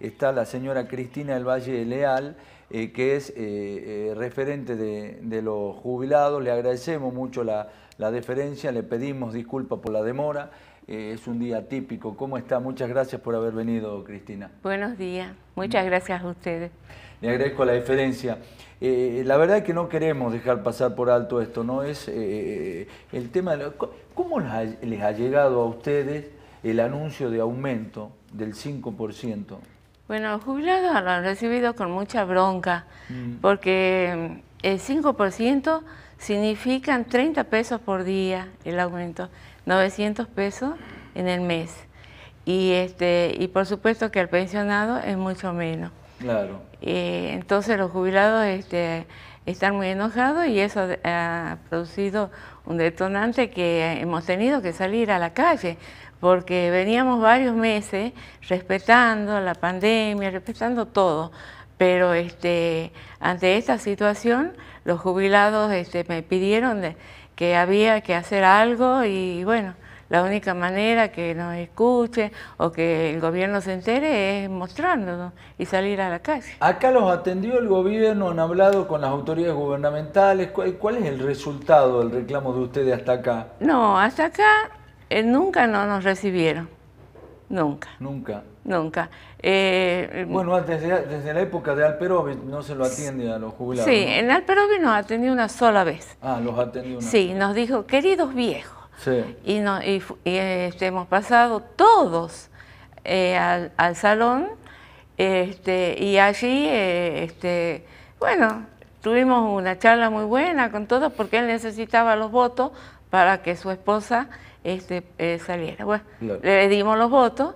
está la señora Cristina del Valle Leal, eh, que es eh, eh, referente de, los jubilados. Le agradecemos mucho la, deferencia, le pedimos disculpas por la demora. es un día típico. ¿Cómo está? Muchas gracias por haber venido, Cristina. Buenos días. Muchas gracias a ustedes. Le agradezco la deferencia. la verdad es que no queremos dejar pasar por alto esto, ¿no? Es el tema... ¿Cómo les ha llegado a ustedes el anuncio de aumento del 5%? Bueno, los jubilados lo han recibido con mucha bronca, mm. porque mm, el 5% significan 30 pesos por día el aumento, 900 pesos en el mes. Y, este, y por supuesto que el pensionado es mucho menos. Claro. Eh, entonces los jubilados este, están muy enojados y eso eh, ha producido un detonante que hemos tenido que salir a la calle porque veníamos varios meses respetando la pandemia, respetando todo, pero este, ante esta situación los jubilados este, me pidieron que había que hacer algo y bueno, la única manera que nos escuche o que el gobierno se entere es mostrándonos y salir a la calle. Acá los atendió el gobierno, han hablado con las autoridades gubernamentales. cuál es el resultado del reclamo de ustedes hasta acá? No, hasta acá eh, nunca no nos recibieron. Nunca. Nunca. Nunca. Eh, em, bueno, desde, desde, la época de Alperovi no se lo atiende a los jubilados. Sí, en Alperovi nos atendió una sola vez. Ah, los atendió una Sí, nos dijo, queridos viejos. Sí. Y, no, y, este, hemos pasado todos eh, al, salón este, y allí, este, bueno, tuvimos una charla muy buena con todos porque él necesitaba los votos para que su esposa este, eh, saliera. Bueno, le dimos los votos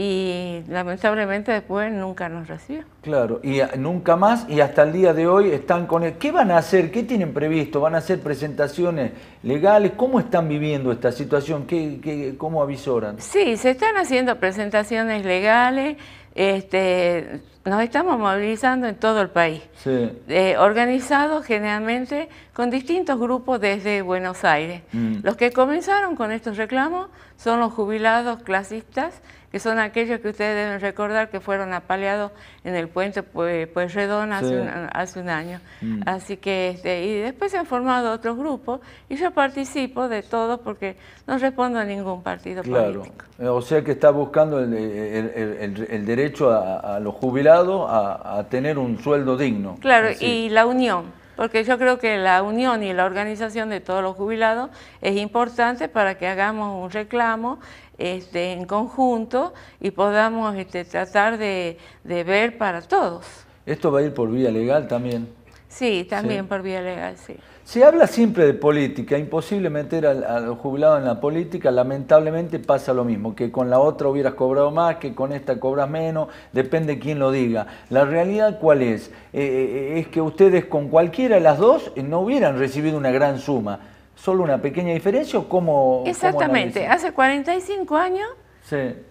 y lamentablemente después nunca nos recibió. Claro, y nunca más, y hasta el día de hoy están con él. ¿Qué van a hacer? ¿Qué tienen previsto? ¿Van a hacer presentaciones legales? ¿Cómo están viviendo esta situación? ¿Qué, qué cómo avisoran? Sí, se están haciendo presentaciones legales, este, nos estamos movilizando en todo el país, sí. Eh, organizados generalmente con distintos grupos desde Buenos Aires. Mm. Los que comenzaron con estos reclamos son los jubilados clasistas, que son aquellos que ustedes deben recordar que fueron apaleados en el puente pues, pues Redona hace, un, hace, un, año. Mm. Así que, este, y después se han formado otros grupos y yo participo de todos porque no respondo a ningún partido claro. Eh, o sea que está buscando el, derecho a, los jubilados a, tener un sueldo digno. Claro, y la unión porque yo creo que la unión y la organización de todos los jubilados es importante para que hagamos un reclamo este, en conjunto y podamos este, tratar de, ver para todos. ¿Esto va a ir por vía legal también? Sí, también por vía legal, sí. Se habla siempre de política, imposible meter al, jubilado en la política, lamentablemente pasa lo mismo, que con la otra hubieras cobrado más, que con esta cobras menos, depende quién lo diga. La realidad cuál es, eh, eh, eh, es que ustedes con cualquiera de las dos no hubieran recibido una gran suma solo una pequeña diferencia o cómo... Exactamente, hace 45 años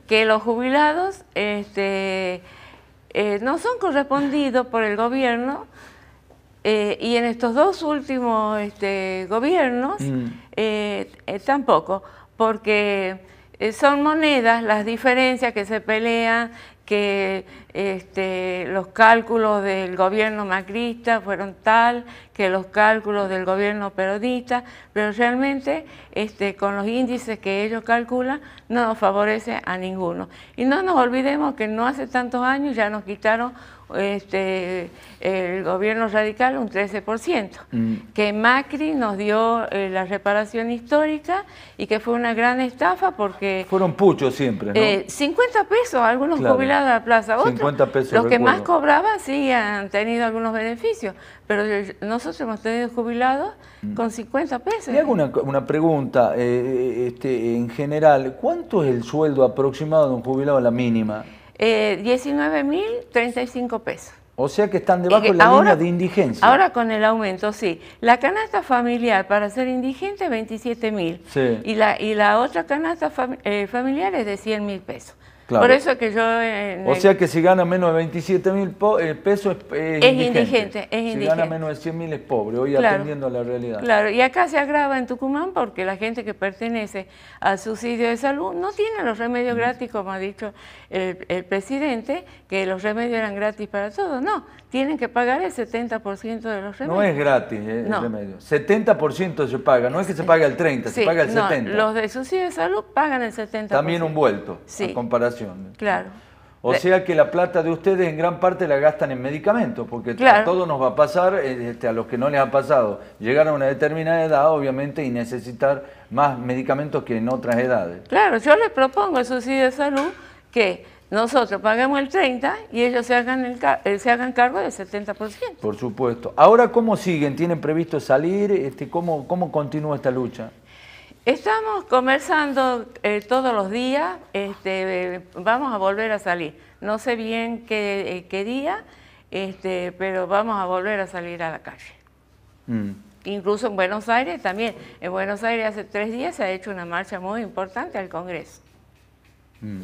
que los jubilados este, eh, no son correspondidos por el gobierno eh, y en estos dos últimos este, gobiernos mm. eh, tampoco, porque son monedas las diferencias que se pelean, que este, los cálculos del gobierno macrista fueron tal que los cálculos del gobierno peronista, pero realmente este, con los índices que ellos calculan no nos favorece a ninguno. Y no nos olvidemos que no hace tantos años ya nos quitaron este, el gobierno radical un 13%, mm. que Macri nos dio eh, la reparación histórica y que fue una gran estafa porque... Fueron puchos siempre, ¿no? 50 eh, pesos, algunos jubilados a la plaza, otros los que más cobraban sí han tenido algunos beneficios, pero nosotros hemos tenido jubilados mm. con 50 pesos. Le hago una, pregunta, eh, eh, este, en general, ¿cuánto es el sueldo aproximado de un jubilado a la mínima? Eh, 19.035 pesos. O sea que están debajo eh, de la línea de indigencia. Ahora con el aumento, sí. La canasta familiar para ser indigente es 27 mil. Y, la, otra canasta familiar es de 100 mil pesos. Por eso que yo... Eh, o eh, sea que si gana menos de 27 mil pesos es, indigente. es, indigente. Si gana menos de 100 mil es pobre, hoy atendiendo a la realidad. Claro, y acá se agrava en Tucumán porque la gente que pertenece al subsidio de salud no tiene los remedios gratis, como ha dicho el, presidente, que los remedios eran gratis para todos. No, tienen que pagar el 70% de los remedios. No es gratis eh, el remedio. 70% se paga, no es que se pague el 30, se paga el 70%. Los de subsidio de salud pagan el 70%. También un vuelto, sí. comparación Claro. O sea que la plata de ustedes en gran parte la gastan en medicamentos, porque todo nos va a pasar, este, a los que no les ha pasado, llegar a una determinada edad, obviamente, y necesitar más medicamentos que en otras edades. Claro, yo les propongo, eso sí, de salud, que nosotros paguemos el 30 y ellos se hagan, el, eh, se hagan cargo del 70%. Por supuesto. Ahora, ¿cómo siguen? ¿Tienen previsto salir? Este, ¿cómo, ¿Cómo continúa esta lucha? Estamos conversando eh, todos los días, este, vamos a volver a salir. No sé bien qué, eh, día, este, pero vamos a volver a salir a la calle. Mm. Incluso en Buenos Aires también. En Buenos Aires hace tres días se ha hecho una marcha muy importante al Congreso. Mm.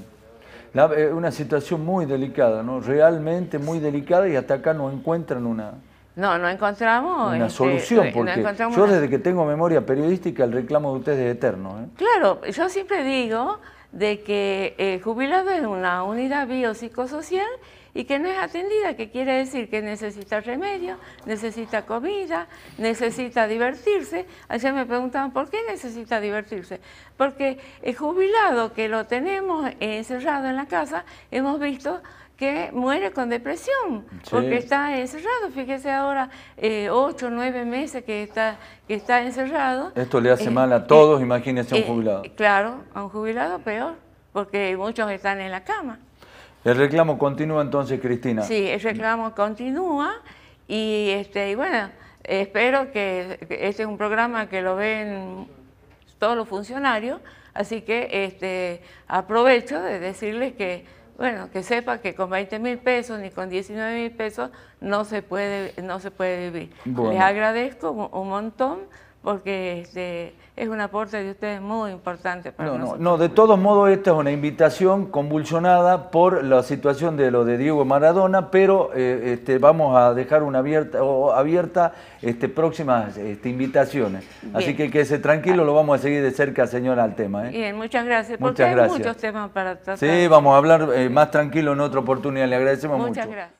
Eh, una situación muy delicada, ¿no? Realmente muy delicada y hasta acá no encuentran una, no, no encontramos una este, solución, porque yo desde que tengo memoria periodística el reclamo de ustedes es eterno. ¿eh? Claro, yo siempre digo de que el jubilado es una unidad biopsicosocial y que no es atendida, que quiere decir que necesita remedio, necesita comida, necesita divertirse. Ayer me preguntaban, ¿por qué necesita divertirse? Porque el jubilado que lo tenemos encerrado en la casa, hemos visto que muere con depresión, porque está encerrado. Fíjese ahora, eh, ocho, nueve meses que está, que está encerrado. Esto le hace eh, mal a todos, eh, imagínese a un eh, jubilado. Claro, a un jubilado peor, porque muchos están en la cama. El reclamo continúa entonces, Cristina. Sí, el reclamo continúa y, este, y bueno, espero que este es un programa que lo ven todos los funcionarios, así que este, aprovecho de decirles que bueno, que sepa que con 20 mil pesos ni con 19 mil pesos no se puede, no se puede vivir. Les agradezco un montón porque este, es un aporte de ustedes muy importante para nosotros. No, de todos modos esta es una invitación convulsionada por la situación de lo de Diego Maradona, pero eh, este, vamos a dejar una abierta, abierta este, próximas este, invitaciones. Así que quédese tranquilo, lo vamos a seguir de cerca, señora, al tema. ¿eh? Bien, muchas gracias, porque muchas gracias. hay muchos temas para tratar. Sí, vamos a hablar eh, más tranquilo en otra oportunidad, le agradecemos mucho. Muchas gracias.